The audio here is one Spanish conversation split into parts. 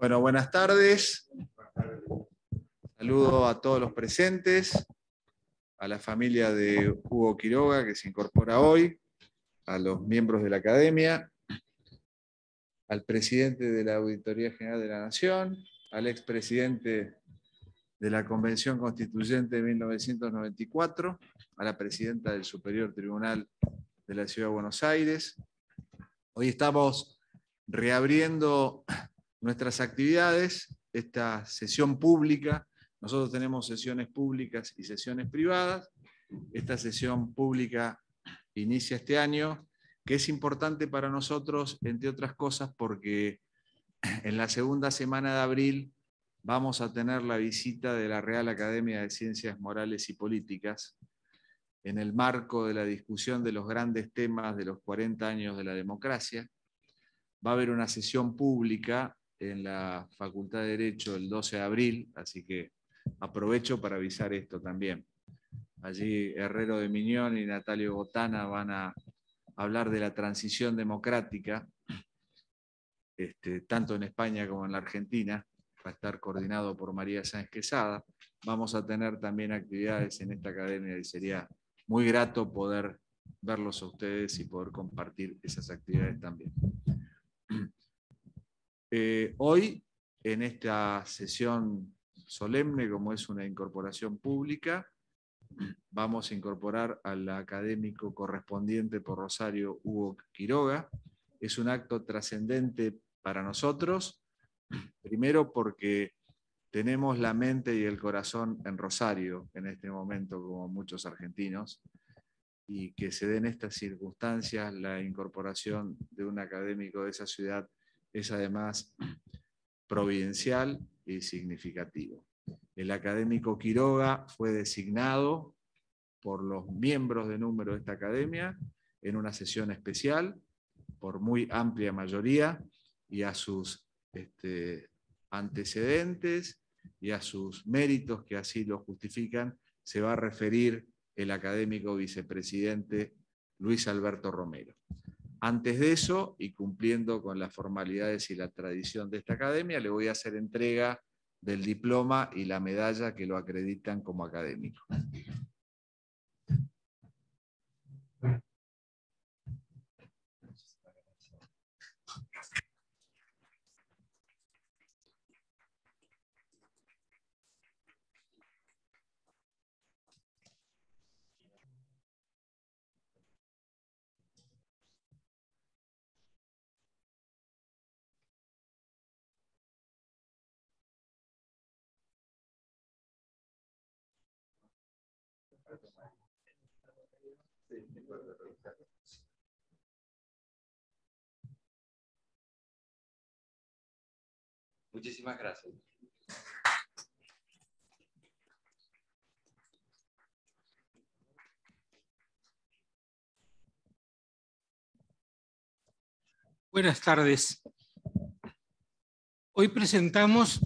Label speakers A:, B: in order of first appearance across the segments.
A: Bueno, buenas tardes. Saludo a todos los presentes, a la familia de Hugo Quiroga que se incorpora hoy, a los miembros de la academia, al presidente de la Auditoría General de la Nación, al expresidente de la Convención Constituyente de 1994, a la presidenta del Superior Tribunal de la Ciudad de Buenos Aires. Hoy estamos reabriendo nuestras actividades, esta sesión pública, nosotros tenemos sesiones públicas y sesiones privadas, esta sesión pública inicia este año, que es importante para nosotros, entre otras cosas, porque en la segunda semana de abril vamos a tener la visita de la Real Academia de Ciencias Morales y Políticas en el marco de la discusión de los grandes temas de los 40 años de la democracia. Va a haber una sesión pública en la Facultad de Derecho el 12 de abril, así que aprovecho para avisar esto también. Allí Herrero de Miñón y Natalio Botana van a hablar de la transición democrática, este, tanto en España como en la Argentina. Va a estar coordinado por María Sánchez Quesada. Vamos a tener también actividades en esta academia y sería muy grato poder verlos a ustedes y poder compartir esas actividades también. Eh, hoy, en esta sesión solemne, como es una incorporación pública, vamos a incorporar al académico correspondiente por Rosario, Hugo Quiroga. Es un acto trascendente para nosotros, primero porque tenemos la mente y el corazón en Rosario en este momento, como muchos argentinos, y que se den estas circunstancias la incorporación de un académico de esa ciudad es además providencial y significativo. El académico Quiroga fue designado por los miembros de número de esta academia en una sesión especial por muy amplia mayoría y a sus este, antecedentes y a sus méritos que así lo justifican, se va a referir el académico vicepresidente Luis Alberto Romero. Antes de eso, y cumpliendo con las formalidades y la tradición de esta academia, le voy a hacer entrega del diploma y la medalla que lo acreditan como académico.
B: Muchísimas gracias. Buenas tardes.
C: Hoy presentamos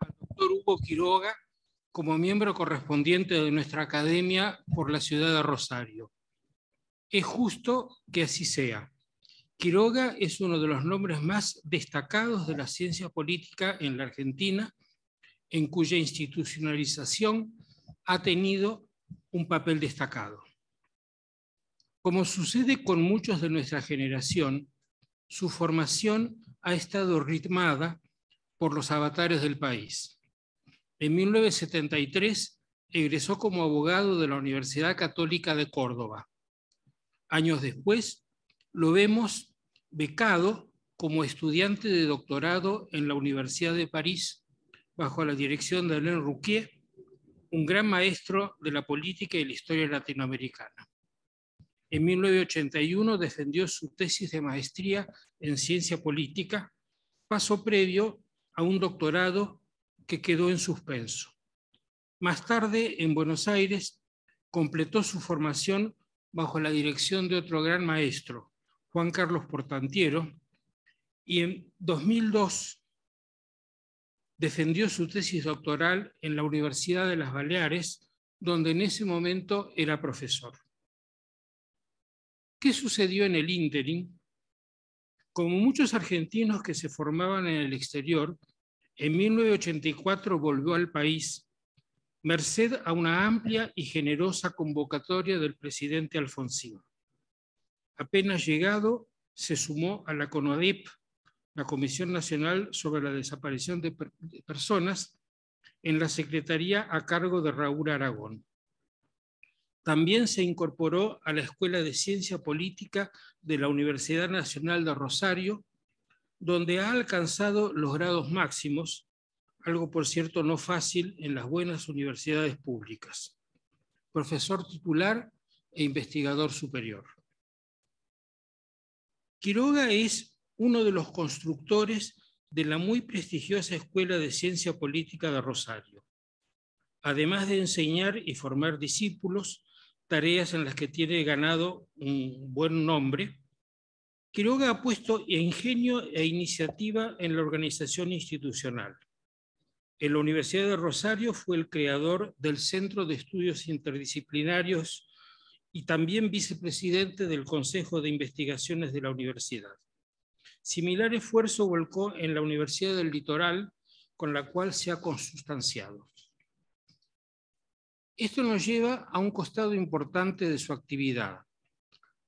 C: al doctor Hugo Quiroga, como miembro correspondiente de nuestra academia por la ciudad de Rosario. Es justo que así sea. Quiroga es uno de los nombres más destacados de la ciencia política en la Argentina, en cuya institucionalización ha tenido un papel destacado. Como sucede con muchos de nuestra generación, su formación ha estado ritmada por los avatares del país. En 1973 egresó como abogado de la Universidad Católica de Córdoba. Años después, lo vemos becado como estudiante de doctorado en la Universidad de París, bajo la dirección de Alain Rouquier, un gran maestro de la política y la historia latinoamericana. En 1981 defendió su tesis de maestría en ciencia política, paso previo a un doctorado que quedó en suspenso. Más tarde, en Buenos Aires, completó su formación bajo la dirección de otro gran maestro, Juan Carlos Portantiero, y en 2002 defendió su tesis doctoral en la Universidad de las Baleares, donde en ese momento era profesor. ¿Qué sucedió en el ínterin? Como muchos argentinos que se formaban en el exterior, en 1984 volvió al país, merced a una amplia y generosa convocatoria del presidente Alfonsín. Apenas llegado, se sumó a la CONODIP, la Comisión Nacional sobre la Desaparición de, de Personas, en la Secretaría a cargo de Raúl Aragón. También se incorporó a la Escuela de Ciencia Política de la Universidad Nacional de Rosario donde ha alcanzado los grados máximos, algo por cierto no fácil en las buenas universidades públicas. Profesor titular e investigador superior. Quiroga es uno de los constructores de la muy prestigiosa Escuela de Ciencia Política de Rosario, además de enseñar y formar discípulos, tareas en las que tiene ganado un buen nombre, Quiroga ha puesto ingenio e iniciativa en la organización institucional. En la Universidad de Rosario fue el creador del Centro de Estudios Interdisciplinarios y también vicepresidente del Consejo de Investigaciones de la Universidad. Similar esfuerzo volcó en la Universidad del Litoral, con la cual se ha consustanciado. Esto nos lleva a un costado importante de su actividad,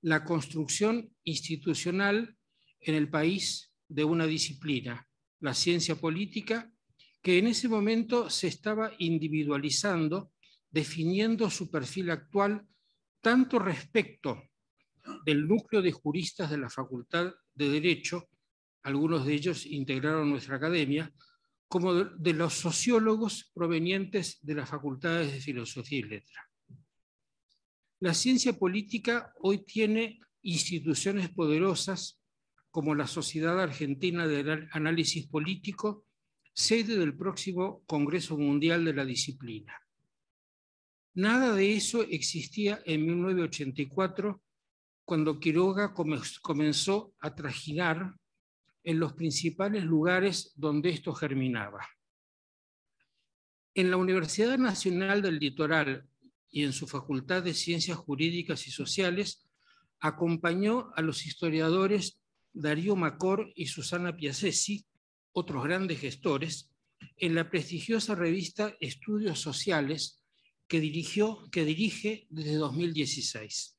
C: la construcción institucional en el país de una disciplina, la ciencia política, que en ese momento se estaba individualizando, definiendo su perfil actual tanto respecto del núcleo de juristas de la Facultad de Derecho, algunos de ellos integraron nuestra academia, como de los sociólogos provenientes de las facultades de Filosofía y Letras. La ciencia política hoy tiene instituciones poderosas como la Sociedad Argentina del Análisis Político, sede del próximo Congreso Mundial de la Disciplina. Nada de eso existía en 1984, cuando Quiroga comenzó a trajinar en los principales lugares donde esto germinaba. En la Universidad Nacional del Litoral y en su Facultad de Ciencias Jurídicas y Sociales, acompañó a los historiadores Darío Macor y Susana Piacesi, otros grandes gestores, en la prestigiosa revista Estudios Sociales que, dirigió, que dirige desde 2016.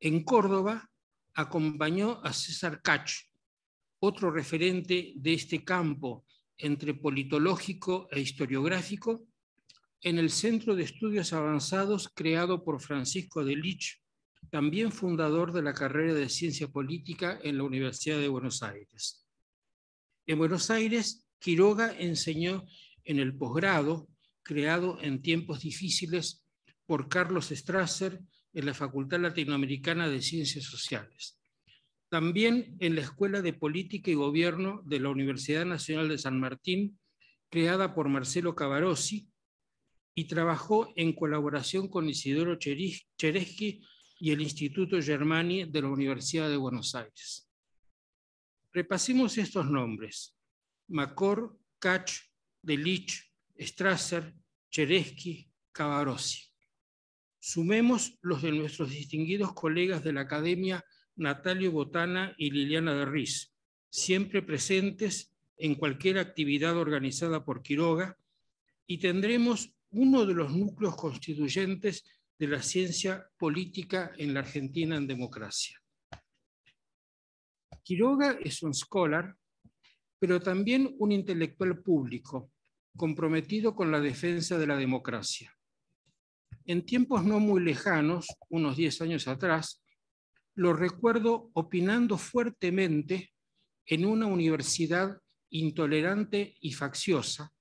C: En Córdoba, acompañó a César Cacho, otro referente de este campo entre politológico e historiográfico, en el Centro de Estudios Avanzados creado por Francisco de Lich, también fundador de la carrera de Ciencia Política en la Universidad de Buenos Aires. En Buenos Aires, Quiroga enseñó en el posgrado, creado en tiempos difíciles por Carlos Strasser en la Facultad Latinoamericana de Ciencias Sociales. También en la Escuela de Política y Gobierno de la Universidad Nacional de San Martín, creada por Marcelo Cavarossi, y trabajó en colaboración con Isidoro Cheresky y el Instituto Germani de la Universidad de Buenos Aires. Repasemos estos nombres. Macor, Kach, Delich, Strasser, Cheresky, Cavarossi. Sumemos los de nuestros distinguidos colegas de la Academia Natalio Botana y Liliana de Riz, siempre presentes en cualquier actividad organizada por Quiroga, y tendremos uno de los núcleos constituyentes de la ciencia política en la Argentina en democracia. Quiroga es un scholar, pero también un intelectual público comprometido con la defensa de la democracia. En tiempos no muy lejanos, unos 10 años atrás, lo recuerdo opinando fuertemente en una universidad intolerante y facciosa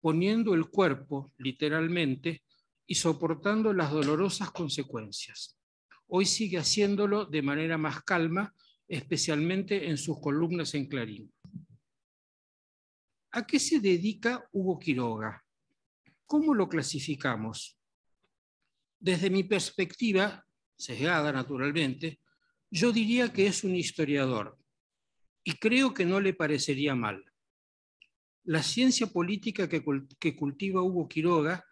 C: poniendo el cuerpo, literalmente, y soportando las dolorosas consecuencias. Hoy sigue haciéndolo de manera más calma, especialmente en sus columnas en Clarín. ¿A qué se dedica Hugo Quiroga? ¿Cómo lo clasificamos? Desde mi perspectiva, sesgada naturalmente, yo diría que es un historiador y creo que no le parecería mal la ciencia política que, cultiva Hugo Quiroga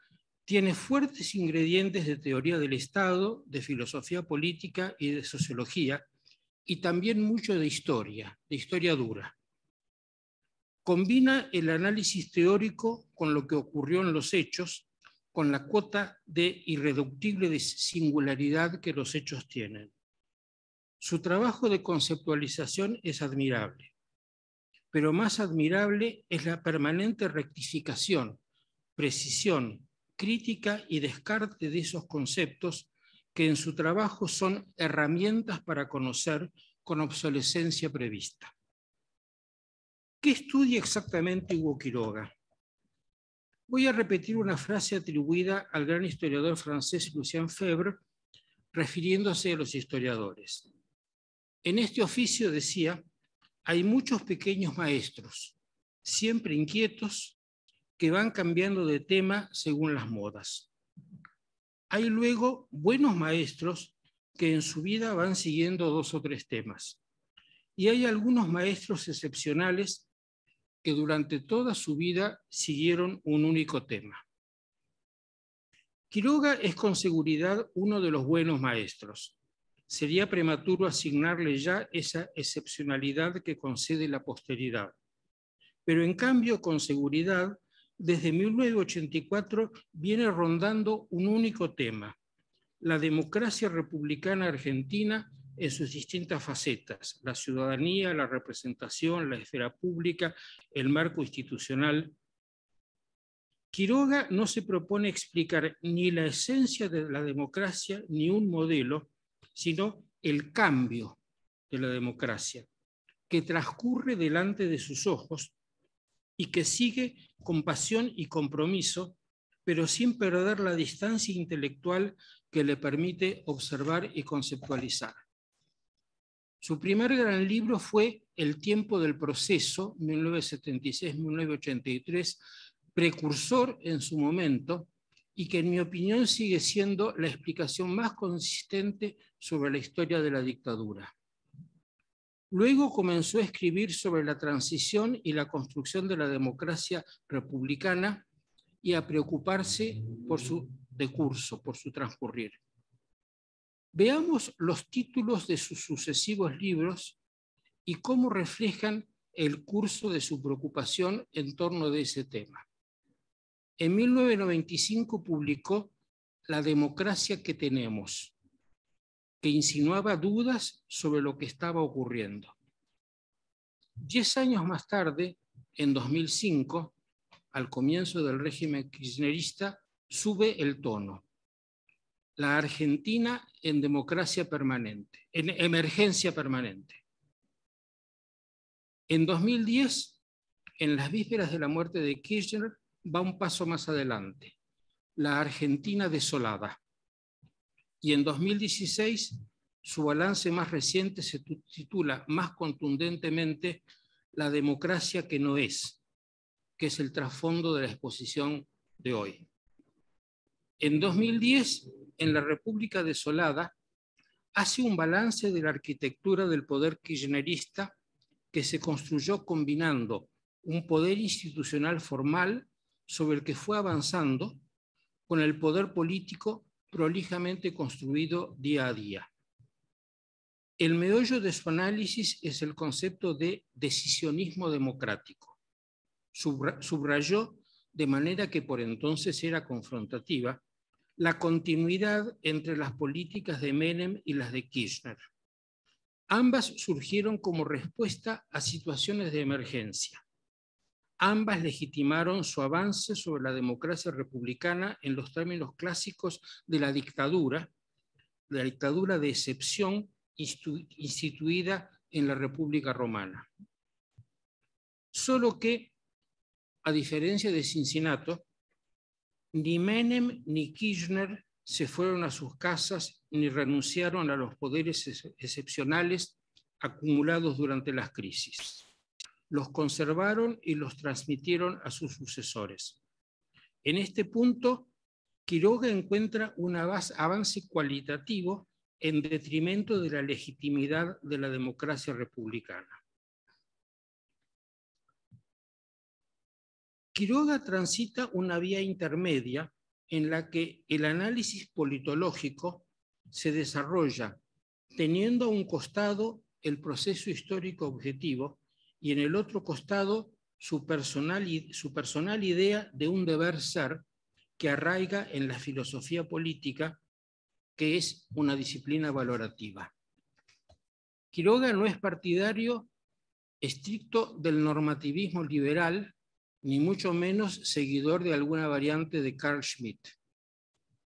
C: tiene fuertes ingredientes de teoría del Estado, de filosofía política y de sociología, y también mucho de historia, de historia dura. Combina el análisis teórico con lo que ocurrió en los hechos, con la cuota de irreductible singularidad que los hechos tienen. Su trabajo de conceptualización es admirable pero más admirable es la permanente rectificación, precisión, crítica y descarte de esos conceptos que en su trabajo son herramientas para conocer con obsolescencia prevista. ¿Qué estudia exactamente Hugo Quiroga? Voy a repetir una frase atribuida al gran historiador francés Lucien Febvre, refiriéndose a los historiadores. En este oficio, decía, hay muchos pequeños maestros, siempre inquietos, que van cambiando de tema según las modas. Hay luego buenos maestros que en su vida van siguiendo dos o tres temas. Y hay algunos maestros excepcionales que durante toda su vida siguieron un único tema. Quiroga es con seguridad uno de los buenos maestros, sería prematuro asignarle ya esa excepcionalidad que concede la posteridad. Pero en cambio, con seguridad, desde 1984 viene rondando un único tema, la democracia republicana argentina en sus distintas facetas, la ciudadanía, la representación, la esfera pública, el marco institucional. Quiroga no se propone explicar ni la esencia de la democracia ni un modelo, sino el cambio de la democracia, que transcurre delante de sus ojos y que sigue con pasión y compromiso, pero sin perder la distancia intelectual que le permite observar y conceptualizar. Su primer gran libro fue El tiempo del proceso, 1976-1983, precursor en su momento y que en mi opinión sigue siendo la explicación más consistente sobre la historia de la dictadura. Luego comenzó a escribir sobre la transición y la construcción de la democracia republicana y a preocuparse por su decurso, por su transcurrir. Veamos los títulos de sus sucesivos libros y cómo reflejan el curso de su preocupación en torno de ese tema. En 1995 publicó La democracia que tenemos, que insinuaba dudas sobre lo que estaba ocurriendo. Diez años más tarde, en 2005, al comienzo del régimen kirchnerista, sube el tono. La Argentina en democracia permanente, en emergencia permanente. En 2010, en las vísperas de la muerte de Kirchner, va un paso más adelante. La Argentina desolada y en 2016 su balance más reciente se titula más contundentemente La democracia que no es, que es el trasfondo de la exposición de hoy. En 2010, en la República Desolada, hace un balance de la arquitectura del poder kirchnerista que se construyó combinando un poder institucional formal sobre el que fue avanzando con el poder político prolijamente construido día a día. El meollo de su análisis es el concepto de decisionismo democrático. subrayó, de manera que por entonces era confrontativa, la continuidad entre las políticas de Menem y las de Kirchner. Ambas surgieron como respuesta a situaciones de emergencia ambas legitimaron su avance sobre la democracia republicana en los términos clásicos de la dictadura, la dictadura de excepción instituida en la República Romana. Solo que, a diferencia de Cincinnato, ni Menem ni Kirchner se fueron a sus casas ni renunciaron a los poderes excepcionales acumulados durante las crisis los conservaron y los transmitieron a sus sucesores. En este punto, Quiroga encuentra un avance cualitativo en detrimento de la legitimidad de la democracia republicana. Quiroga transita una vía intermedia en la que el análisis politológico se desarrolla teniendo a un costado el proceso histórico objetivo y en el otro costado su personal, su personal idea de un deber ser que arraiga en la filosofía política, que es una disciplina valorativa. Quiroga no es partidario estricto del normativismo liberal, ni mucho menos seguidor de alguna variante de Carl Schmitt.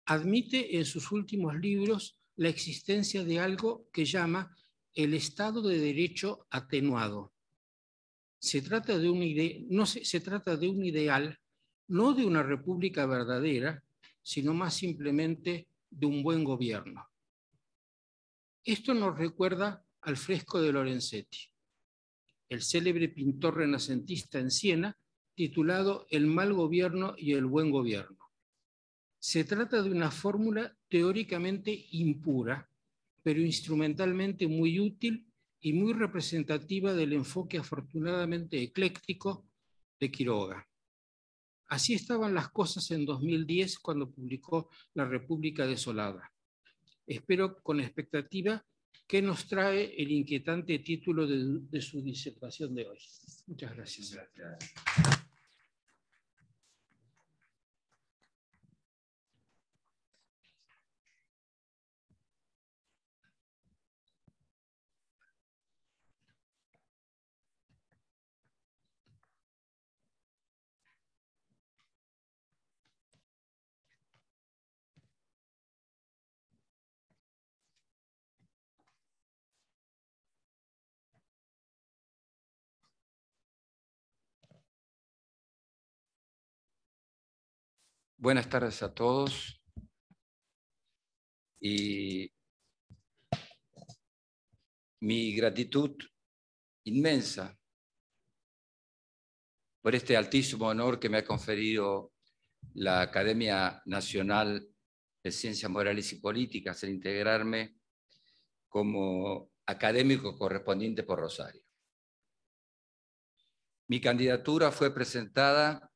C: Admite en sus últimos libros la existencia de algo que llama el Estado de Derecho atenuado. Se trata de un no se trata de un ideal, no de una república verdadera, sino más simplemente de un buen gobierno. Esto nos recuerda al fresco de Lorenzetti, el célebre pintor renacentista en Siena, titulado El mal gobierno y el buen gobierno. Se trata de una fórmula teóricamente impura, pero instrumentalmente muy útil y muy representativa del enfoque afortunadamente ecléctico de Quiroga. Así estaban las cosas en 2010 cuando publicó La República Desolada. Espero con expectativa que nos trae el inquietante título de, su disertación de hoy. Muchas gracias.
B: Buenas
D: tardes a todos. Y mi gratitud inmensa por este altísimo honor que me ha conferido la Academia Nacional de Ciencias Morales y Políticas en integrarme como académico correspondiente por Rosario. Mi candidatura fue presentada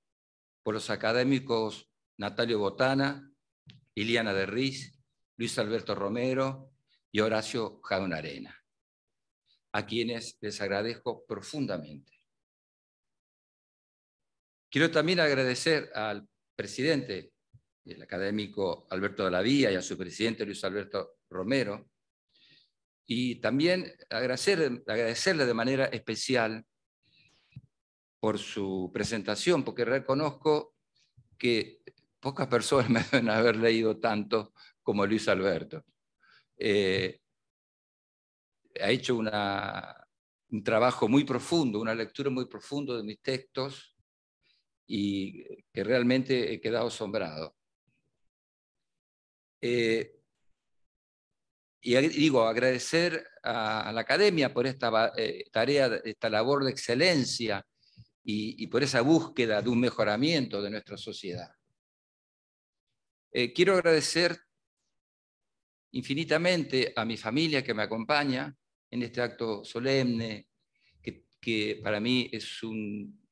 D: por los académicos Natalio Botana, de Riz, Luis Alberto Romero y Horacio Jaun Arena, a quienes les agradezco profundamente. Quiero también agradecer al presidente, el académico Alberto de la Vía, y a su presidente Luis Alberto Romero, y también agradecerle de manera especial por su presentación, porque reconozco que Pocas personas me deben haber leído tanto como Luis Alberto. Eh, ha hecho un trabajo muy profundo, una lectura muy profunda de mis textos y que realmente he quedado asombrado. Eh, y digo, agradecer a, la academia por esta eh, tarea, esta labor de excelencia y, por esa búsqueda de un mejoramiento de nuestra sociedad. Eh, quiero agradecer infinitamente a mi familia que me acompaña en este acto solemne, que, para mí es un,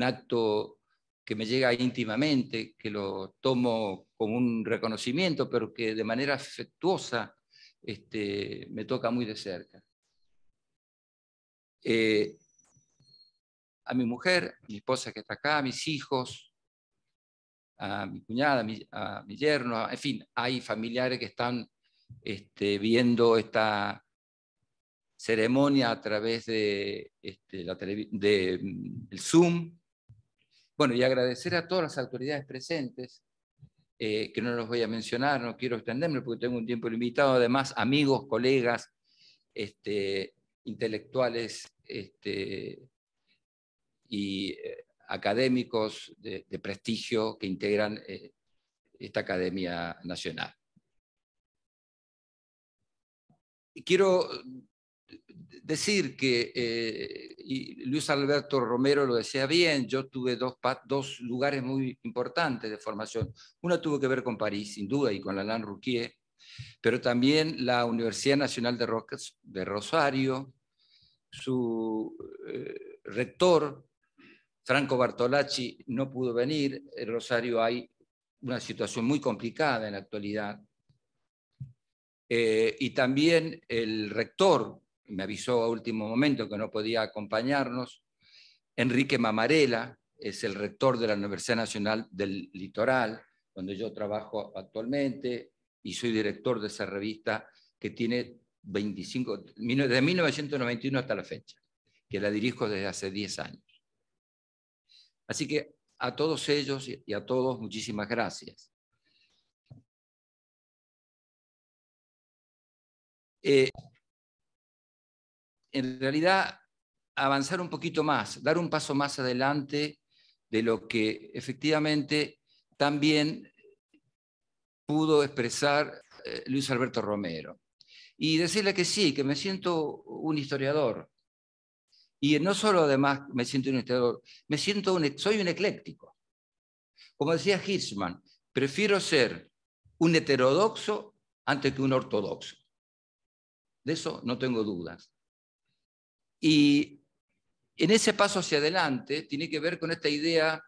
D: acto que me llega íntimamente, que lo tomo como un reconocimiento, pero que de manera afectuosa este, me toca muy de cerca. Eh, a mi mujer, mi esposa que está acá, a mis hijos, a mi cuñada, a mi, yerno, en fin, hay familiares que están este, viendo esta ceremonia a través de, este, la de mm, el Zoom. Bueno, y agradecer a todas las autoridades presentes, eh, que no los voy a mencionar, no quiero extenderme porque tengo un tiempo limitado, además amigos, colegas, este, intelectuales y eh, académicos de, prestigio que integran eh, esta Academia Nacional. Quiero eh, decir que, eh, Luis Alberto Romero lo decía bien, yo tuve dos, dos lugares muy importantes de formación. Una tuvo que ver con París, sin duda, y con Alain Rouquier, pero también la Universidad Nacional de, de Rosario, su rector, Franco Bartolacci no pudo venir, en Rosario hay una situación muy complicada en la actualidad. Eh, y también el rector me avisó a último momento que no podía acompañarnos. Enrique Mamarela es el rector de la Universidad Nacional del Litoral, donde yo trabajo actualmente y soy director de esa revista que tiene 25, desde 1991 hasta la fecha, que la dirijo desde hace 10 años. Así que a todos ellos y a todos muchísimas gracias. Eh, en realidad, avanzar un poquito más, dar un paso más adelante de lo que efectivamente también pudo expresar eh, Luis Alberto Romero. Y decirle que sí, que me siento un historiador, y no solo además me siento un historiador, me siento un, e-, soy un ecléctico. Como decía Hirschman, prefiero ser un heterodoxo antes que un ortodoxo. De eso no tengo dudas. Y en ese paso hacia adelante tiene que ver con esta idea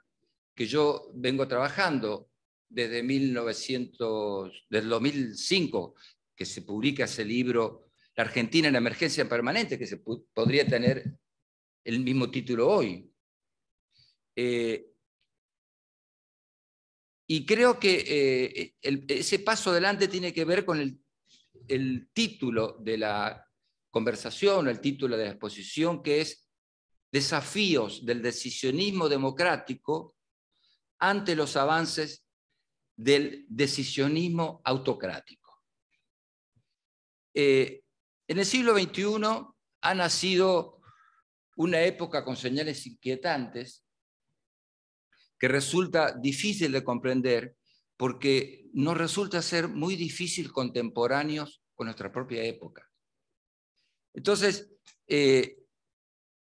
D: que yo vengo trabajando desde, 1900, desde 2005, que se publica ese libro La Argentina en la emergencia permanente, que se podría tener el mismo título hoy. Eh, y creo que eh, ese paso adelante tiene que ver con el, título de la conversación, el título de la exposición, que es Desafíos del decisionismo democrático ante los avances del decisionismo autocrático. Eh, en el siglo XXI ha nacido una época con señales inquietantes que resulta difícil de comprender porque nos resulta ser muy difícil contemporáneos con nuestra propia época. Entonces, eh,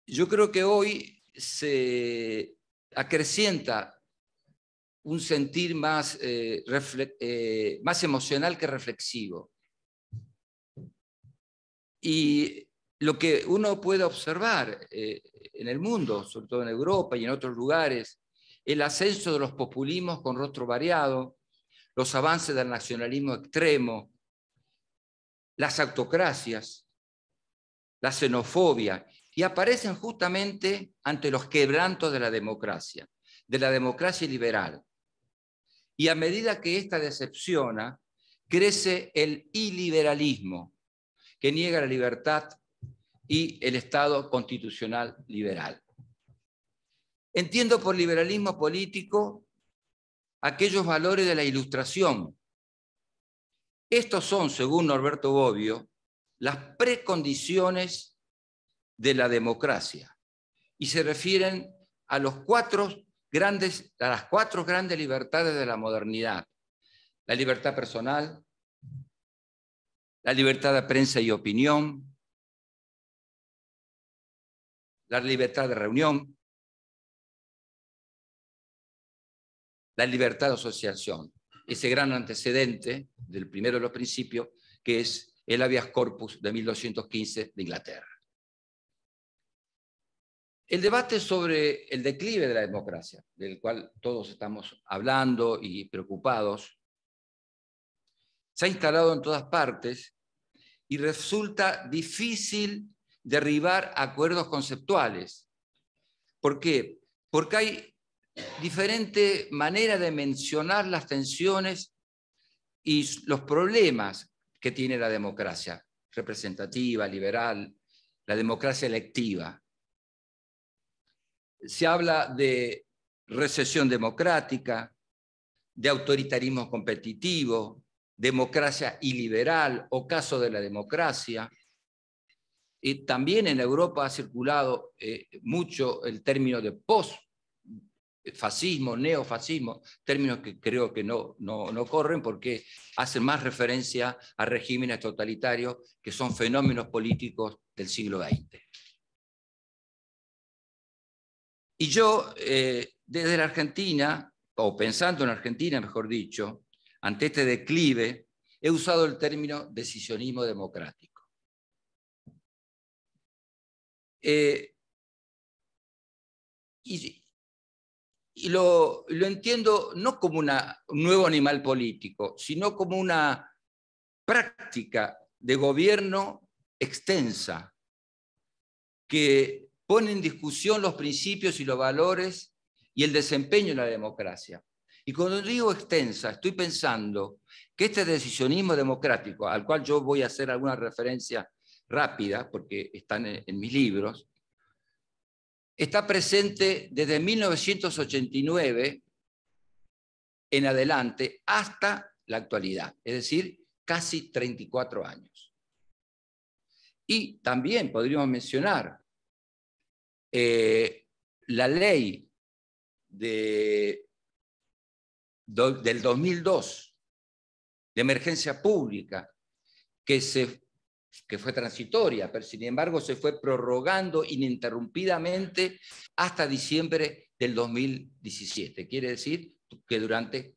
D: yo creo que hoy se acrecienta un sentir más, eh, eh, más emocional que reflexivo. Y lo que uno puede observar eh, en el mundo, sobre todo en Europa y en otros lugares, el ascenso de los populismos con rostro variado, los avances del nacionalismo extremo, las autocracias, la xenofobia, y aparecen justamente ante los quebrantos de la democracia, de la democracia liberal. Y a medida que esta decepciona, crece el iliberalismo, que niega la libertad, y el Estado constitucional liberal. Entiendo por liberalismo político aquellos valores de la ilustración. Estos son, según Norberto Bobbio, las precondiciones de la democracia y se refieren a, los cuatro grandes, a las cuatro grandes libertades de la modernidad. La libertad personal, la libertad de prensa y opinión, la libertad de reunión, la libertad de asociación, ese gran antecedente del primero de los principios, que es el habeas corpus de 1215 de Inglaterra. El debate sobre el declive de la democracia, del cual todos estamos hablando y preocupados, se ha instalado en todas partes y resulta difícil derribar acuerdos conceptuales. ¿Por qué? Porque hay diferentes maneras de mencionar las tensiones y los problemas que tiene la democracia representativa, liberal, la democracia electiva. Se habla de recesión democrática, de autoritarismo competitivo, democracia iliberal o caso de la democracia, y también en Europa ha circulado eh, mucho el término de post-fascismo, neofascismo, términos que creo que no, corren porque hacen más referencia a regímenes totalitarios que son fenómenos políticos del siglo XX. Y yo, eh, desde la Argentina, o pensando en Argentina, mejor dicho, ante este declive, he usado el término decisionismo democrático. Eh, y, lo, lo, entiendo no como una, un nuevo animal político, sino como una práctica de gobierno extensa que pone en discusión los principios y los valores y el desempeño de la democracia. Y cuando digo extensa, estoy pensando que este decisionismo democrático, al cual yo voy a hacer alguna referencia rápida, porque están en, mis libros, está presente desde 1989 en adelante hasta la actualidad, es decir, casi 34 años. Y también podríamos mencionar eh, la ley de, del 2002 de emergencia pública que se que fue transitoria, pero sin embargo se fue prorrogando ininterrumpidamente hasta diciembre del 2017. Quiere decir que durante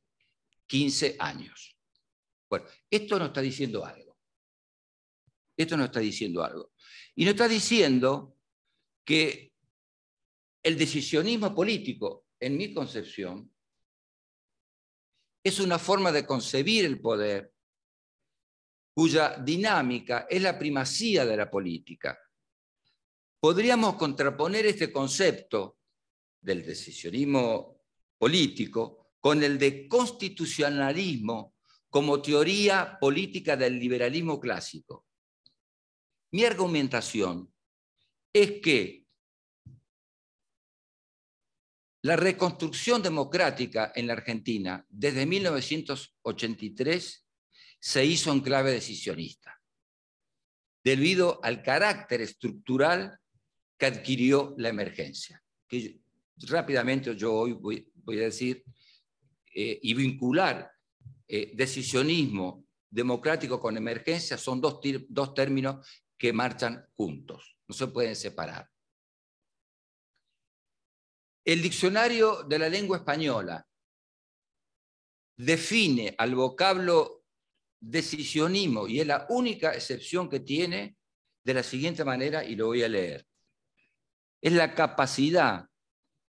D: 15 años. Bueno, esto nos está diciendo algo. Esto nos está diciendo algo. Y nos está diciendo que el decisionismo político, en mi concepción, es una forma de concebir el poder cuya dinámica es la primacía de la política. Podríamos contraponer este concepto del decisionismo político con el de constitucionalismo como teoría política del liberalismo clásico. Mi argumentación es que la reconstrucción democrática en la Argentina desde 1983 se hizo en clave decisionista, debido al carácter estructural que adquirió la emergencia, que rápidamente yo hoy voy, a decir eh, y vincular eh, decisionismo democrático con emergencia son dos, dos términos que marchan juntos, no se pueden separar. El diccionario de la lengua española define al vocablo decisionismo, y es la única excepción que tiene de la siguiente manera, y lo voy a leer. Es la capacidad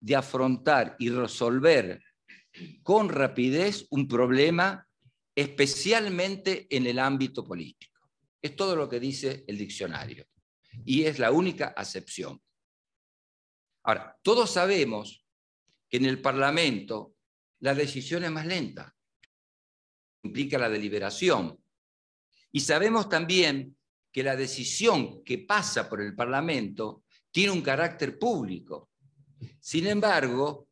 D: de afrontar y resolver con rapidez un problema, especialmente en el ámbito político. Es todo lo que dice el diccionario, y es la única acepción. Ahora, todos sabemos que en el Parlamento la decisión es más lenta implica la deliberación. Y sabemos también que la decisión que pasa por el Parlamento tiene un carácter público. Sin embargo,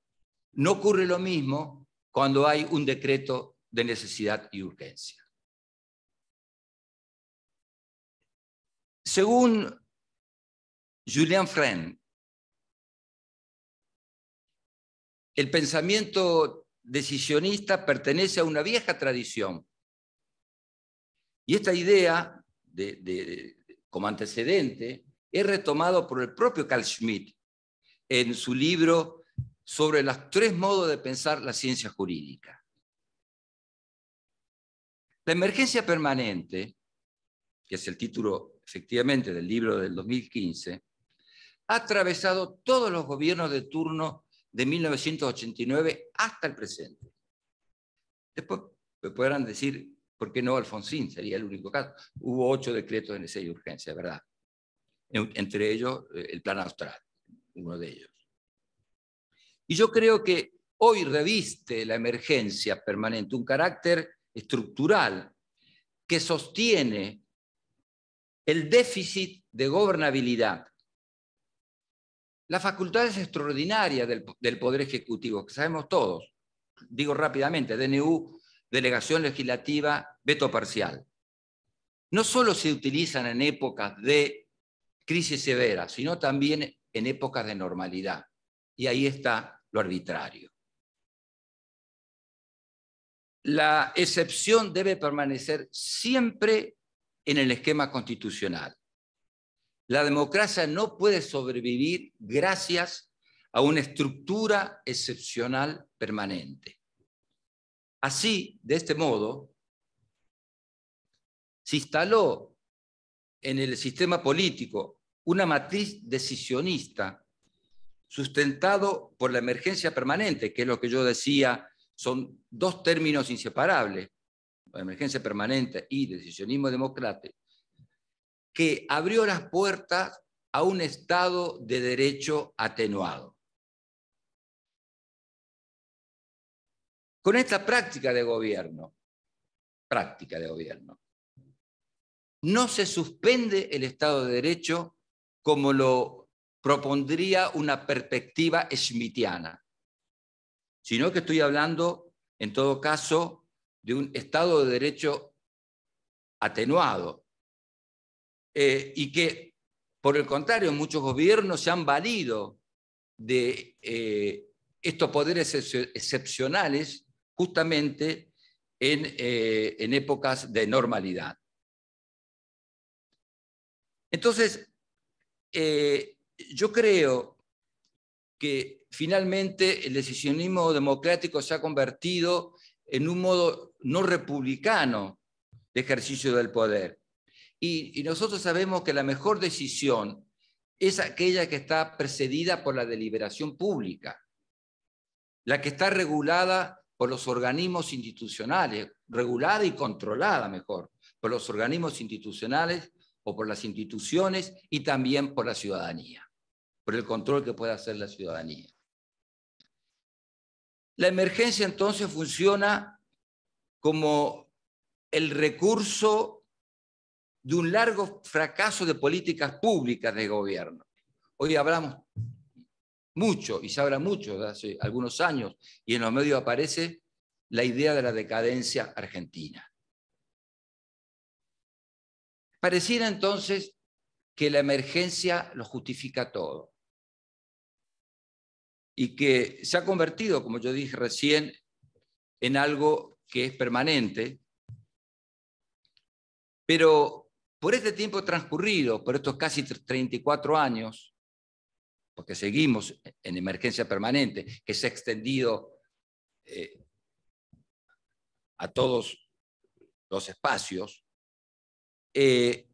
D: no ocurre lo mismo cuando hay un decreto de necesidad y urgencia.
B: Según Julien Fren,
D: el pensamiento decisionista pertenece a una vieja tradición. Y esta idea, de, como antecedente, es retomado por el propio Carl Schmitt en su libro sobre los tres modos de pensar la ciencia jurídica. La emergencia permanente, que es el título efectivamente del libro del 2015, ha atravesado todos los gobiernos de turno de 1989 hasta el presente. Después me podrán decir, ¿por qué no Alfonsín? Sería el único caso. Hubo ocho decretos de necesidad y urgencia, ¿verdad? Entre ellos eh, el Plan Austral, uno de ellos. Y yo creo que hoy reviste la emergencia permanente un carácter estructural que sostiene el déficit de gobernabilidad la facultades extraordinarias del, del Poder Ejecutivo, que sabemos todos, digo rápidamente, DNU, delegación legislativa, veto parcial, no solo se utilizan en épocas de crisis severa, sino también en épocas de normalidad. Y ahí está lo arbitrario. La excepción debe permanecer siempre en el esquema constitucional. La democracia no puede sobrevivir gracias a una estructura excepcional permanente. Así, de este modo, se instaló en el sistema político una matriz decisionista sustentado por la emergencia permanente, que es lo que yo decía, son dos términos inseparables, emergencia permanente y decisionismo democrático que abrió las puertas a un Estado de derecho atenuado. Con esta práctica de gobierno, práctica de gobierno, no se suspende el Estado de Derecho como lo propondría una perspectiva schmittiana, sino que estoy hablando, en todo caso, de un Estado de Derecho atenuado, eh, y que, por el contrario, muchos gobiernos se han valido de eh, estos poderes excepcionales justamente eh, en, épocas de normalidad. Entonces, yo creo que finalmente el decisionismo democrático se ha convertido en un modo no republicano de ejercicio del poder. Y, nosotros sabemos que la mejor decisión es aquella que está precedida por la deliberación pública, la que está regulada por los organismos institucionales, regulada y controlada mejor, por los organismos institucionales o por las instituciones y también por la ciudadanía, por el control que puede hacer la ciudadanía. La emergencia entonces funciona como el recurso de un largo fracaso de políticas públicas de gobierno. Hoy hablamos mucho, y se habla mucho desde hace algunos años, y en los medios aparece la idea de la decadencia argentina. Pareciera entonces que la emergencia lo justifica todo y que se ha convertido, como yo dije recién, en algo que es permanente, pero por este tiempo transcurrido, por estos casi 34 años, porque seguimos en emergencia permanente, que se ha extendido eh, a todos los espacios, eh,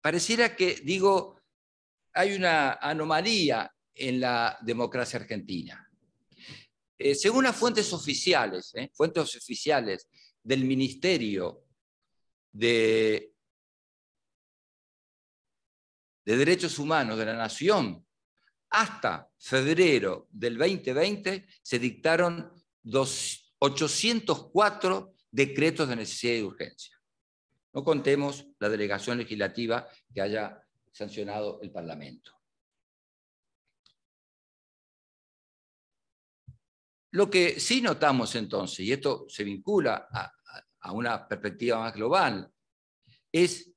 D: pareciera que, digo, hay una anomalía en la democracia argentina. Eh, según las fuentes oficiales, fuentes oficiales del Ministerio de, Derechos Humanos de la Nación hasta febrero del 2020 se dictaron dos, 804 decretos de necesidad y urgencia. No contemos la delegación legislativa que haya sancionado el Parlamento. Lo que sí notamos entonces, y esto se vincula a, a una perspectiva más global, es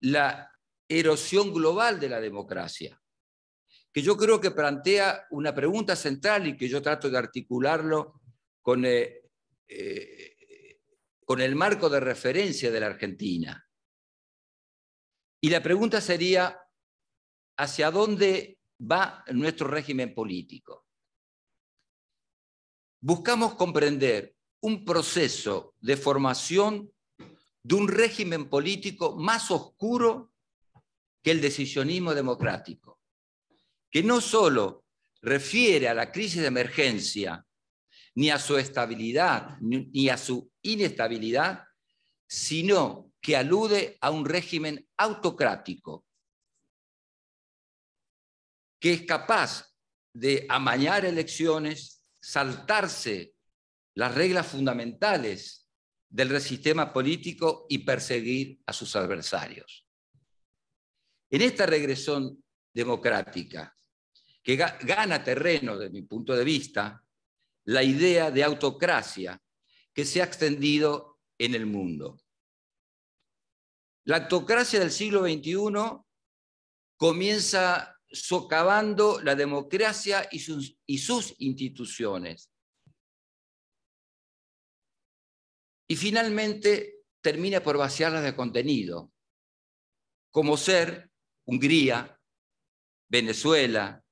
D: la erosión global de la democracia, que yo creo que plantea una pregunta central y que yo trato de articularlo con, eh, eh, con el marco de referencia de la Argentina. Y la pregunta sería, ¿hacia dónde va nuestro régimen político? Buscamos comprender un proceso de formación de un régimen político más oscuro que el decisionismo democrático, que no solo refiere a la crisis de emergencia, ni a su estabilidad, ni a su inestabilidad, sino que alude a un régimen autocrático, que es capaz de amañar elecciones, saltarse las reglas fundamentales del sistema político y perseguir a sus adversarios. En esta regresión democrática, que gana terreno desde mi punto de vista, la idea de autocracia que se ha extendido en el mundo. La autocracia del siglo XXI comienza socavando la democracia y sus, y sus instituciones, y finalmente termina por vaciarlas de contenido, como ser Hungría, Venezuela,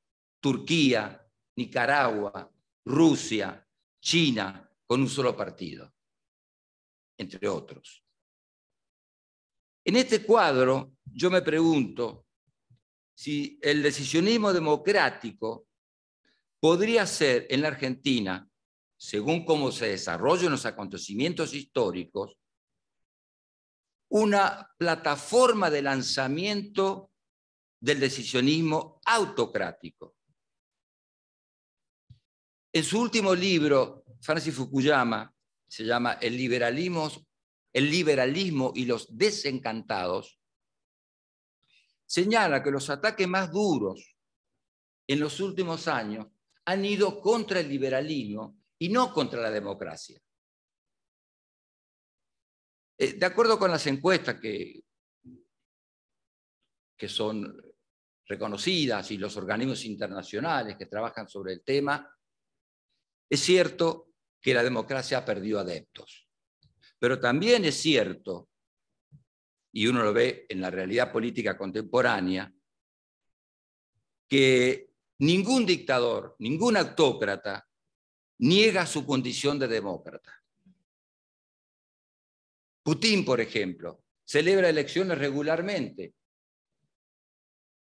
D: Turquía, Nicaragua, Rusia, China, con un solo partido, entre otros. En este cuadro, yo me pregunto si el decisionismo democrático podría ser en la Argentina según cómo se desarrollan los acontecimientos históricos, una plataforma de lanzamiento del decisionismo autocrático. En su último libro, Francis Fukuyama, se llama El liberalismo, el liberalismo y los desencantados, señala que los ataques más duros en los últimos años han ido contra el liberalismo y no contra la democracia. Eh, de acuerdo con las encuestas que, que son reconocidas y los organismos internacionales que trabajan sobre el tema, es cierto que la democracia ha perdido adeptos, pero también es cierto, y uno lo ve en la realidad política contemporánea, que ningún dictador, ningún autócrata niega su condición de demócrata. Putin, por ejemplo, celebra elecciones regularmente,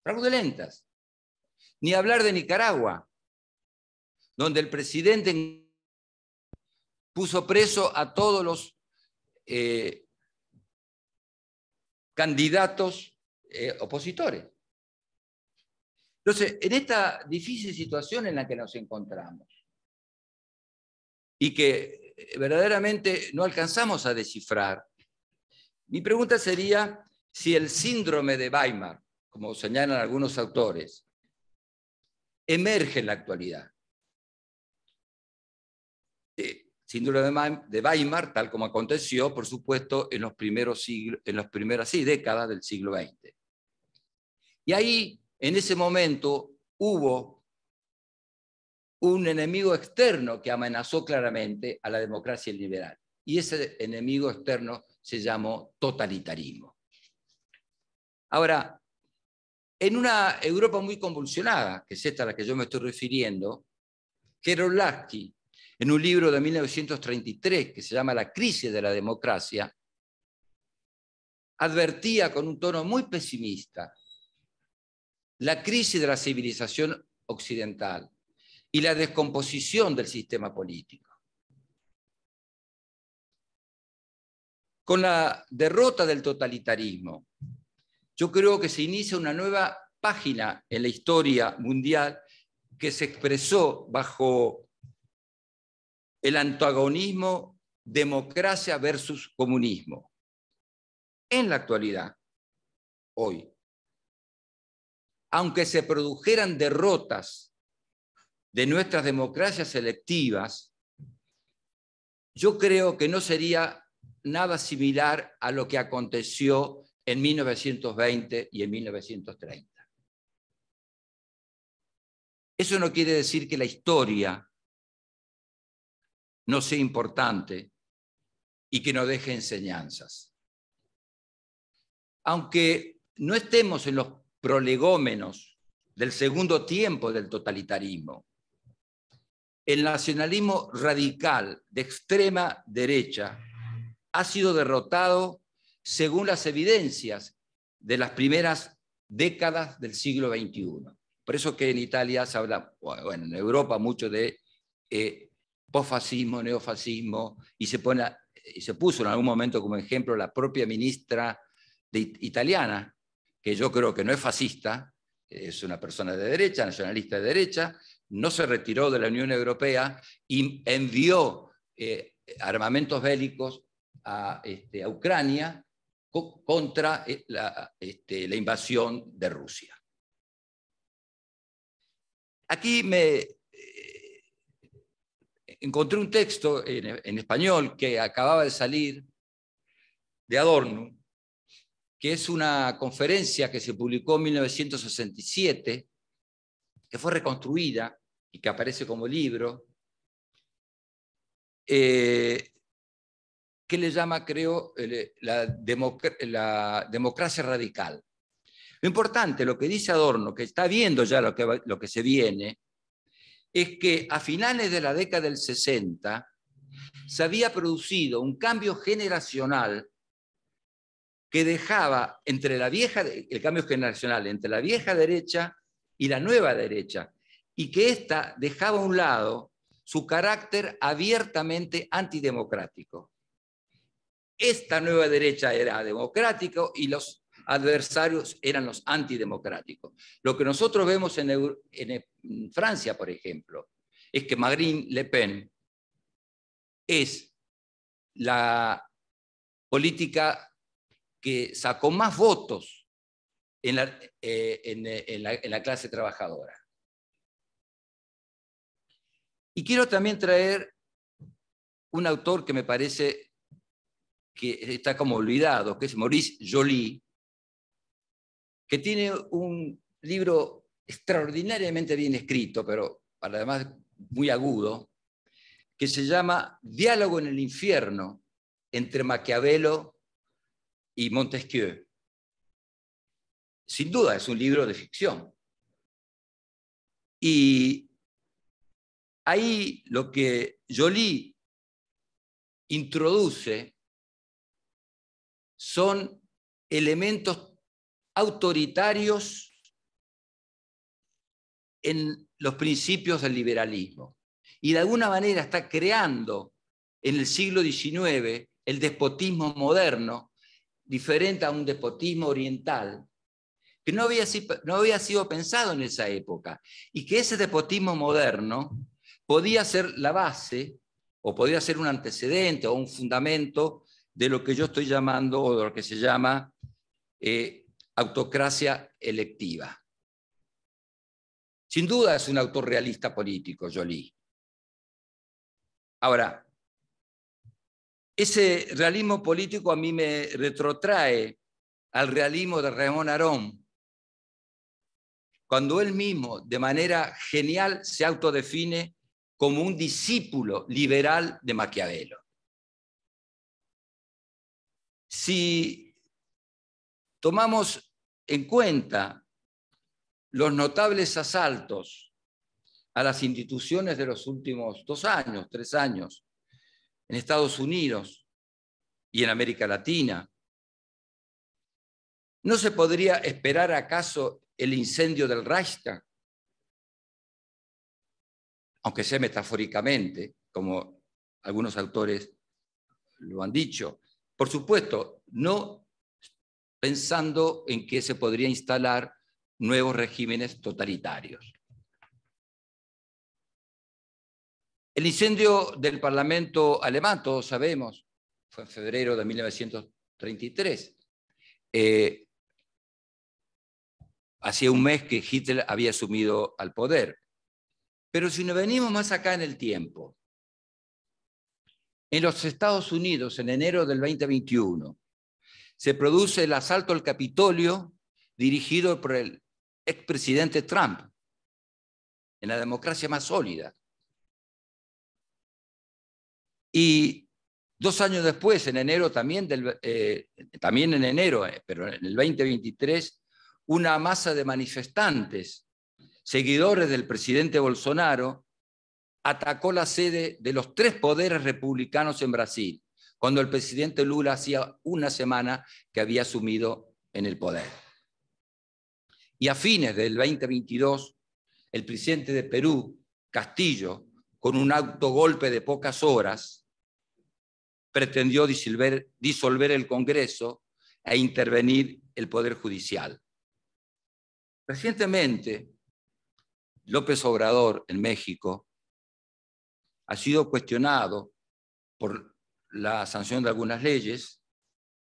D: fraudulentas. Ni hablar de Nicaragua, donde el presidente puso preso a todos los eh, candidatos eh, opositores. Entonces, en esta difícil situación en la que nos encontramos, y que eh, verdaderamente no alcanzamos a descifrar. Mi pregunta sería si el síndrome de Weimar, como señalan algunos autores, emerge en la actualidad. síndrome de Weimar, tal como aconteció, por supuesto, en, los primeros siglos, en las primeras décadas del siglo XX. Y ahí, en ese momento, hubo un enemigo externo que amenazó claramente a la democracia liberal. Y ese enemigo externo se llamó totalitarismo. Ahora, en una Europa muy convulsionada, que es esta a la que yo me estoy refiriendo, Lasky, en un libro de 1933 que se llama La crisis de la democracia, advertía con un tono muy pesimista la crisis de la civilización occidental, y la descomposición del sistema político. Con la derrota del totalitarismo, yo creo que se inicia una nueva página en la historia mundial que se expresó bajo el antagonismo democracia versus comunismo. En la actualidad, hoy, aunque se produjeran derrotas de nuestras democracias selectivas, yo creo que no sería nada similar a lo que aconteció en 1920 y en 1930. Eso no quiere decir que la historia no sea importante y que no deje enseñanzas. Aunque no estemos en los prolegómenos del segundo tiempo del totalitarismo, el nacionalismo radical de extrema derecha ha sido derrotado según las evidencias de las primeras décadas del siglo XXI. Por eso que en Italia se habla, bueno, en Europa mucho de eh, posfascismo, neofascismo, y se, pone, se puso en algún momento como ejemplo la propia ministra italiana, que yo creo que no es fascista, es una persona de derecha, nacionalista de derecha, no se retiró de la Unión Europea y envió eh, armamentos bélicos a, este, Ucrania contra eh, este, la, invasión de Rusia. Aquí me eh, encontré un texto en, español que acababa de salir de Adorno, que es una conferencia que se publicó en 1967 que fue reconstruida y que aparece como libro, eh, que le llama, creo, la, democracia radical. Lo importante, lo que dice Adorno, que está viendo ya lo que, lo que se viene, es que a finales de la década del 60 se había producido un cambio generacional que dejaba entre la vieja, el cambio generacional entre la vieja derecha y la nueva derecha, y que ésta dejaba a un lado su carácter abiertamente antidemocrático. Esta nueva derecha era democrática y los adversarios eran los antidemocráticos. Lo que nosotros vemos en, eh, en Francia, por ejemplo, es que Marine Le Pen es la política que sacó más votos eh, eh, en la, clase trabajadora. Y quiero también traer un autor que me parece que está como olvidado, que es Maurice Joly, que tiene un libro extraordinariamente bien escrito, pero además muy agudo, que se llama Diálogo en el infierno entre Maquiavelo y Montesquieu sin duda es un libro de ficción. Y ahí lo que Jolie
B: introduce son
D: elementos autoritarios en los principios del liberalismo. Y de alguna manera está creando en el siglo XIX el despotismo moderno, diferente a un despotismo oriental, que no había, sido pensado en esa época y que ese despotismo moderno podía ser la base o podía ser un antecedente o un fundamento de lo que yo estoy llamando o de lo que se llama eh, autocracia electiva. Sin duda es un autorrealista político, Jolie. Ahora, ese realismo político a mí me retrotrae al realismo de Ramón Arón, cuando él mismo de manera genial se autodefine como un discípulo liberal de Maquiavelo. Si tomamos en cuenta los notables asaltos a las instituciones de los últimos dos años, tres años, en Estados Unidos y en América Latina, ¿no se podría esperar acaso el incendio del Reichstag, aunque sea metafóricamente, como algunos autores lo han dicho. Por supuesto, no pensando en que se podría instalar nuevos regímenes totalitarios. El incendio del Parlamento alemán, todos sabemos, fue en febrero de 1933. Eh, Hacía un mes que Hitler había asumido al poder. Pero si nos venimos más acá en el tiempo, en los Estados Unidos, en enero del 2021, se produce el asalto al Capitolio dirigido por el expresidente Trump, en la democracia más sólida. Y dos años después, en enero también, del, eh, también en enero, eh, pero en el 2023, una masa de manifestantes, seguidores del presidente Bolsonaro, atacó la sede de los tres poderes republicanos en Brasil, cuando el presidente Lula hacía una semana que había asumido en el poder. Y a fines del 2022, el presidente de Perú, Castillo, con un autogolpe de pocas horas, pretendió disolver, disolver el Congreso e intervenir el Poder Judicial. Recientemente, López Obrador en México ha sido cuestionado por la sanción de algunas leyes.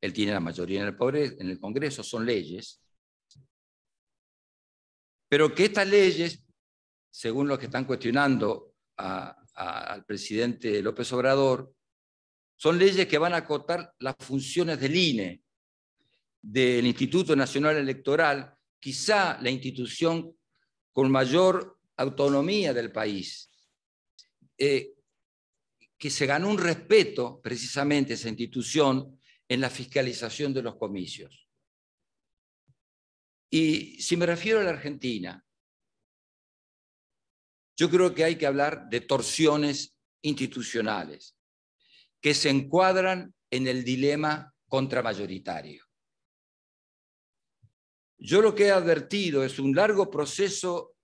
D: Él tiene la mayoría en el, Congreso, son leyes. Pero que estas leyes, según los que están cuestionando al presidente López Obrador, son leyes que van a acotar las funciones del INE, del Instituto Nacional Electoral, quizá la institución con mayor autonomía del país, eh, que se ganó un respeto precisamente esa institución en la fiscalización de los comicios. Y si me refiero a la Argentina, yo creo que hay que hablar de torsiones institucionales que se encuadran en el dilema contramayoritario. Yo lo que he advertido es un largo proceso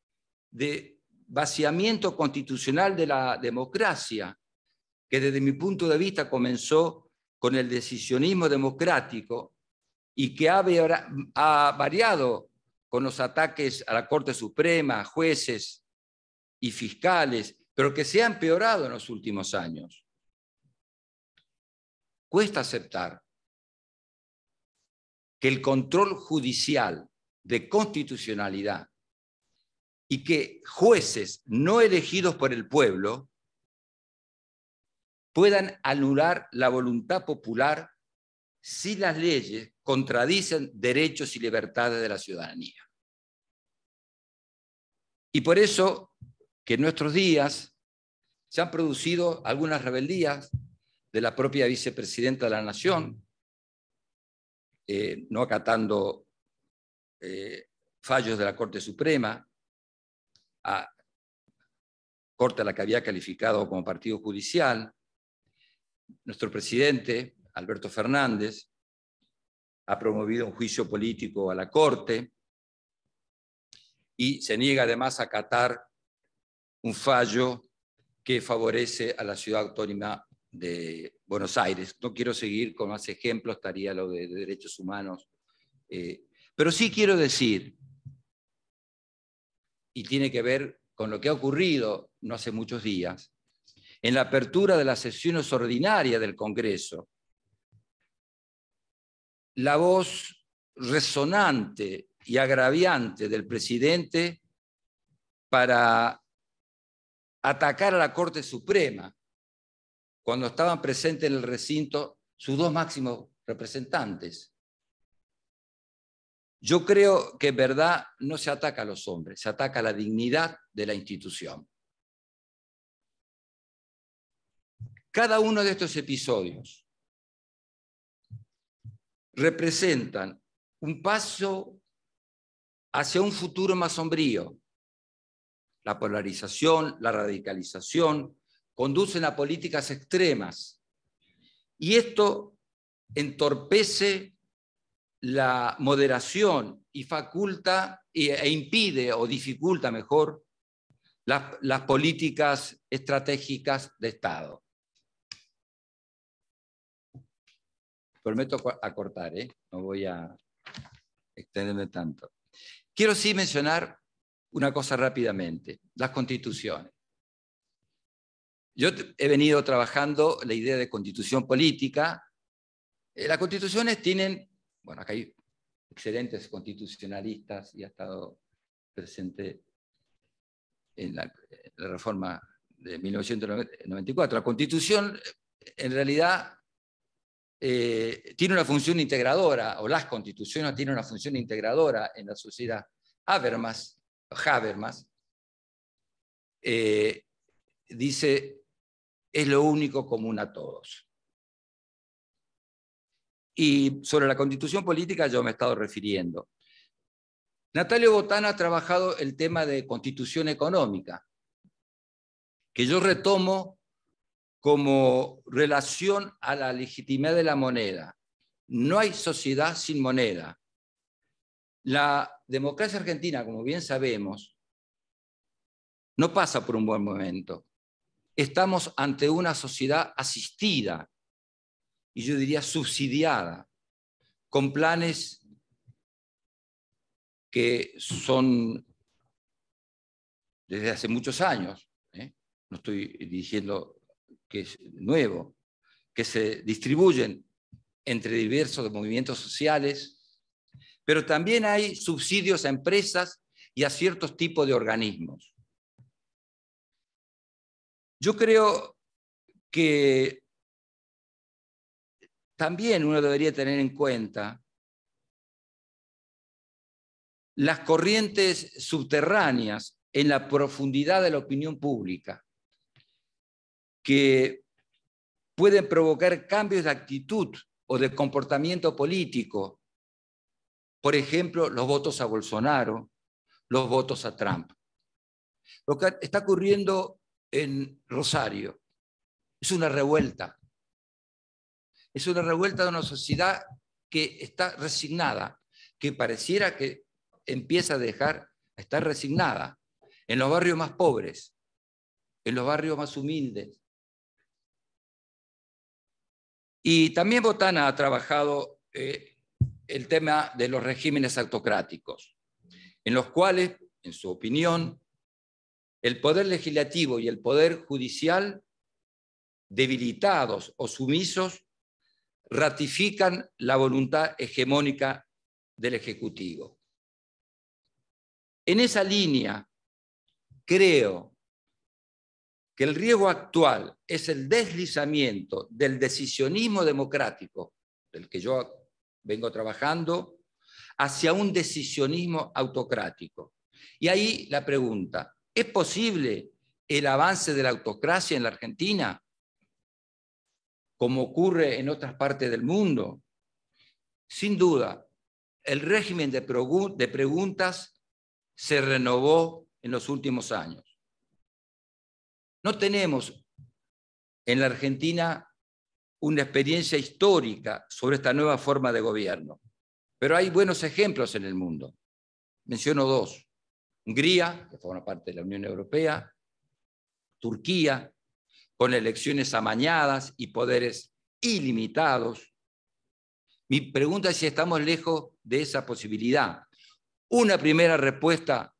D: de vaciamiento constitucional de la democracia, que desde mi punto de vista comenzó con el decisionismo democrático y que ha, variado con los ataques a la Corte Suprema, jueces y fiscales, pero que se ha empeorado en los últimos años. Cuesta aceptar que el control judicial de constitucionalidad y que jueces no elegidos por el pueblo puedan anular la voluntad popular si las leyes contradicen derechos y libertades de la ciudadanía. Y por eso que en nuestros días se han producido algunas rebeldías de la propia vicepresidenta de la Nación, eh, no acatando eh, fallos de la Corte Suprema, a Corte a la que había calificado como partido judicial, nuestro presidente, Alberto Fernández, ha promovido un juicio político a la Corte y se niega además a acatar un fallo que favorece a la ciudad autónoma de Buenos Aires. No quiero seguir con más ejemplos, estaría lo de, derechos humanos. Eh, pero sí quiero decir, y tiene que ver con lo que ha ocurrido no hace muchos días, en la apertura de las sesiones ordinarias del Congreso, la voz resonante y agraviante del presidente para atacar a la Corte Suprema cuando estaban presentes en el recinto sus dos máximos representantes. Yo creo que en verdad no se ataca a los hombres, se ataca a la dignidad de la institución. Cada uno de estos episodios representan un paso hacia un futuro más sombrío. La polarización, la radicalización, conducen a políticas extremas. Y esto entorpece la moderación y faculta e impide o dificulta mejor las, políticas estratégicas de Estado. Prometo acortar, ¿eh? no voy a extenderme tanto. Quiero sí mencionar una cosa rápidamente, las constituciones. Yo he venido trabajando la idea de constitución política. Eh, las constituciones tienen, bueno, acá hay excelentes constitucionalistas y ha estado presente en la, reforma de 1994. La constitución, en realidad, eh, tiene una función integradora, o las constituciones tienen una función integradora en la sociedad. Habermas, Habermas eh, dice es lo único común a todos. Y sobre la constitución política yo me he estado refiriendo. Natalio Botana ha trabajado el tema de constitución económica, que yo retomo como relación a la legitimidad de la moneda. No hay sociedad sin moneda. La democracia argentina, como bien sabemos, no pasa por un buen momento estamos ante una sociedad asistida y yo diría subsidiada, con planes que son desde hace muchos años, ¿eh? no estoy diciendo que es nuevo, que se distribuyen entre diversos movimientos sociales, pero también hay subsidios a empresas y a ciertos tipos de organismos. Yo creo que
B: también uno debería tener en cuenta
D: las corrientes subterráneas en la profundidad de la opinión pública, que pueden provocar cambios de actitud o de comportamiento político. Por ejemplo, los votos a Bolsonaro, los votos a Trump. Lo que está ocurriendo en Rosario. Es una revuelta. Es una revuelta de una sociedad que está resignada, que pareciera que empieza a dejar, a estar resignada en los barrios más pobres, en los barrios más humildes. Y también Botana ha trabajado eh, el tema de los regímenes autocráticos, en los cuales, en su opinión, el poder legislativo y el poder judicial debilitados o sumisos ratifican la voluntad hegemónica del Ejecutivo. En esa línea, creo que el riesgo actual es el deslizamiento del decisionismo democrático, del que yo vengo trabajando, hacia un decisionismo autocrático. Y ahí la pregunta, ¿Es posible el avance de la autocracia en la Argentina, como ocurre en otras partes del mundo? Sin duda, el régimen de, preguntas se renovó en los últimos años. No tenemos en la Argentina una experiencia histórica sobre esta nueva forma de gobierno, pero hay buenos ejemplos en el mundo. Menciono dos. Hungría, que forma parte de la Unión Europea, Turquía, con elecciones amañadas y poderes ilimitados. Mi pregunta es si estamos lejos de esa posibilidad. Una primera respuesta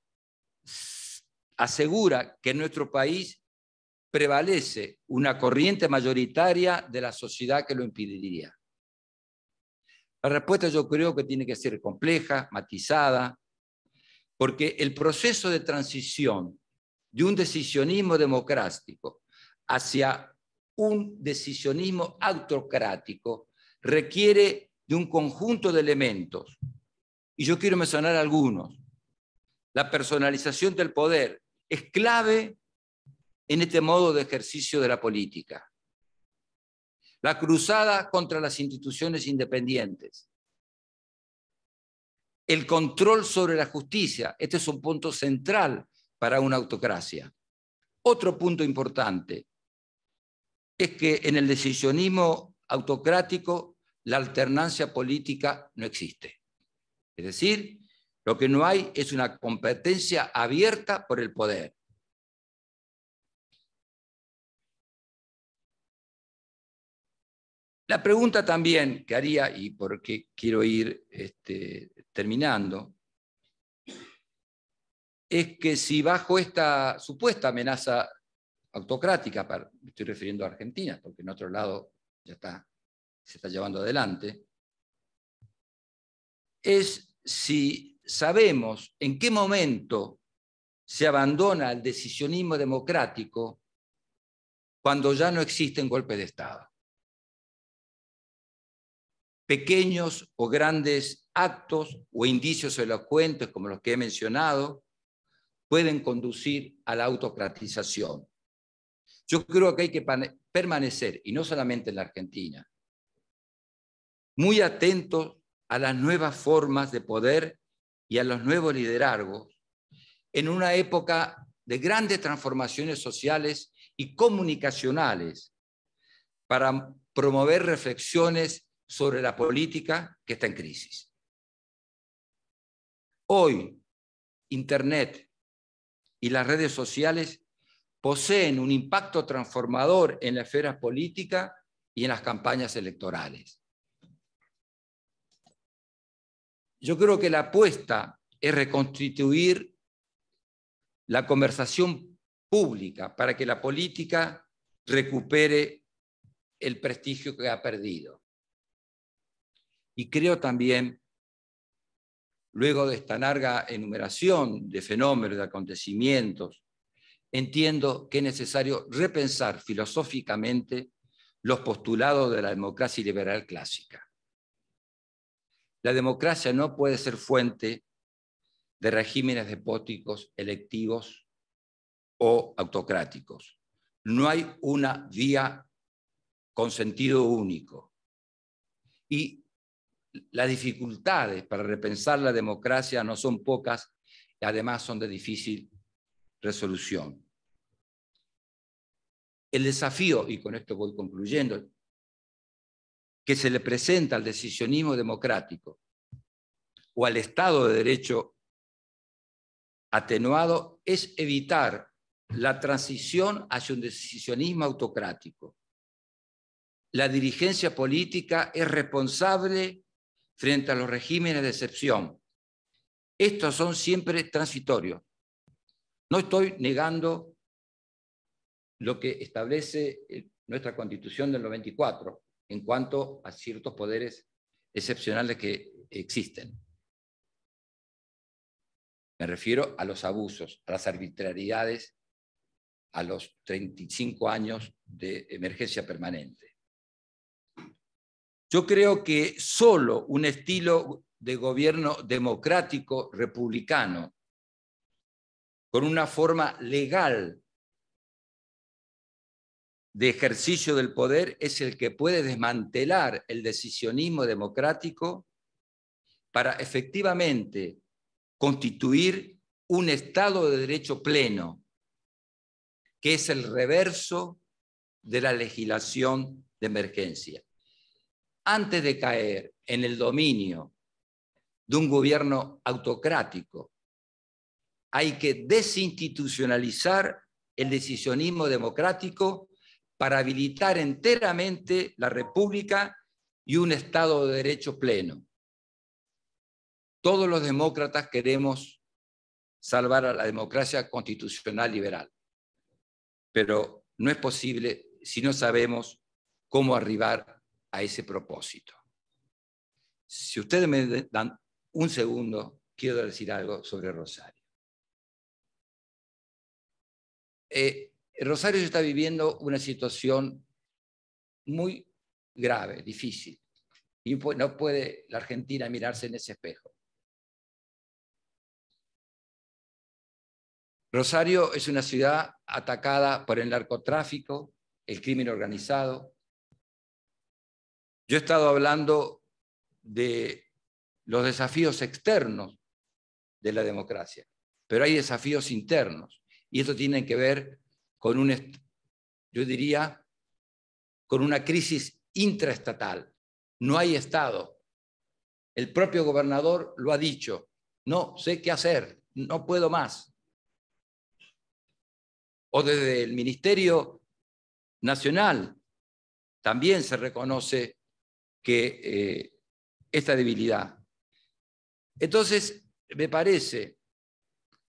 D: asegura que en nuestro país prevalece una corriente mayoritaria de la sociedad que lo impediría. La respuesta yo creo que tiene que ser compleja, matizada, porque el proceso de transición de un decisionismo democrático hacia un decisionismo autocrático requiere de un conjunto de elementos. Y yo quiero mencionar algunos. La personalización del poder es clave en este modo de ejercicio de la política. La cruzada contra las instituciones independientes el control sobre la justicia. Este es un punto central para una autocracia. Otro punto importante es que en el decisionismo autocrático la alternancia política no existe. Es decir, lo que no hay es una competencia abierta por el poder. La pregunta también que haría, y por qué quiero ir este, terminando, es que si bajo esta supuesta amenaza autocrática, para, me estoy refiriendo a Argentina, porque en otro lado ya está, se está llevando adelante, es si sabemos en qué momento se abandona el decisionismo democrático cuando ya no existen golpes de Estado pequeños o grandes actos o indicios elocuentes como los que he mencionado pueden conducir a la autocratización. Yo creo que hay que permanecer, y no solamente en la Argentina, muy atentos a las nuevas formas de poder y a los nuevos liderazgos en una época de grandes transformaciones sociales y comunicacionales para promover reflexiones sobre la política que está en crisis. Hoy, Internet y las redes sociales poseen un impacto transformador en la esfera política y en las campañas electorales. Yo creo que la apuesta es reconstituir la conversación pública para que la política recupere el prestigio que ha perdido. Y creo también, luego de esta larga enumeración de fenómenos, de acontecimientos, entiendo que es necesario repensar filosóficamente los postulados de la democracia liberal clásica. La democracia no puede ser fuente de regímenes despóticos, electivos o autocráticos. No hay una vía con sentido único. Y las dificultades para repensar la democracia no son pocas y además son de difícil resolución. El desafío, y con esto voy concluyendo, que se le presenta al decisionismo democrático o al Estado de Derecho atenuado es evitar la transición hacia un decisionismo autocrático. La dirigencia política es responsable frente a los regímenes de excepción. Estos son siempre transitorios. No estoy negando lo que establece eh, nuestra constitución del 94 en cuanto a ciertos poderes excepcionales que existen. Me refiero a los abusos, a las arbitrariedades, a los 35 años de emergencia permanente. Yo creo que solo un estilo de gobierno democrático republicano, con una forma legal de ejercicio del poder, es el que puede desmantelar el decisionismo democrático para efectivamente constituir un Estado de Derecho pleno, que es el reverso de la legislación de emergencia antes de caer en el dominio de un gobierno autocrático, hay que desinstitucionalizar el decisionismo democrático para habilitar enteramente la República y un Estado de Derecho pleno. Todos los demócratas queremos salvar a la democracia constitucional liberal, pero no es posible si no sabemos cómo arribar a ese propósito. Si ustedes me dan un segundo, quiero decir algo sobre Rosario. Eh, Rosario está viviendo una situación muy grave, difícil. Y no puede la Argentina mirarse en ese espejo. Rosario es una ciudad atacada por el narcotráfico, el crimen organizado, yo he estado hablando de los desafíos externos de la democracia, pero hay desafíos internos y esto tiene que ver con un, yo diría, con una crisis intraestatal. No hay Estado. El propio gobernador lo ha dicho. No sé qué hacer, no puedo más. O desde el Ministerio Nacional también se reconoce que eh, esta debilidad. Entonces, me parece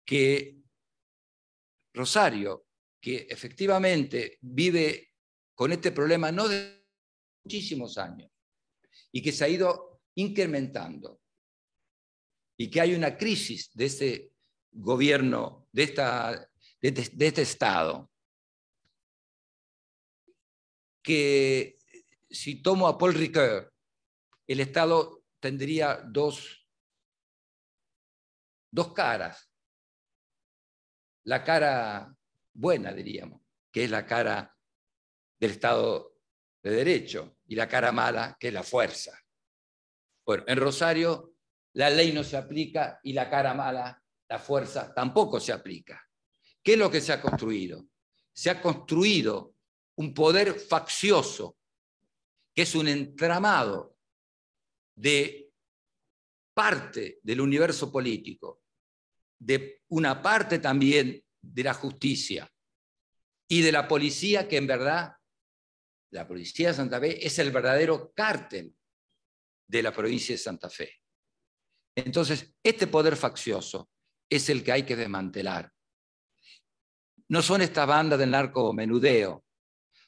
D: que Rosario, que efectivamente vive con este problema no de muchísimos años y que se ha ido incrementando y que hay una crisis de este gobierno, de, esta, de este Estado, que si tomo a Paul Ricoeur, el Estado tendría dos, dos caras. La cara buena, diríamos, que es la cara del Estado de Derecho, y la cara mala, que es la fuerza. Bueno, en Rosario la ley no se aplica y la cara mala, la fuerza, tampoco se aplica. ¿Qué es lo que se ha construido? Se ha construido un poder faccioso que es un entramado de parte del universo político, de una parte también de la justicia y de la policía, que en verdad, la policía de Santa Fe es el verdadero cártel de la provincia de Santa Fe. Entonces, este poder faccioso es el que hay que desmantelar. No son estas bandas del narco menudeo,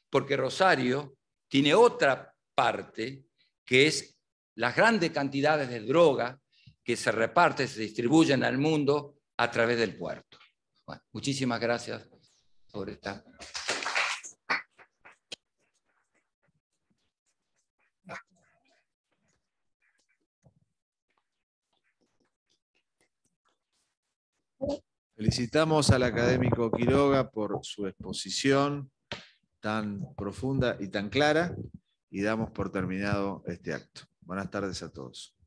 D: porque Rosario tiene otra parte, que es las grandes cantidades de droga que se reparten, se distribuyen al mundo a través del puerto. muchísimas gracias por esta.
A: Felicitamos al académico Quiroga por su exposición tan profunda y tan clara y damos por terminado este acto. Buenas tardes a todos.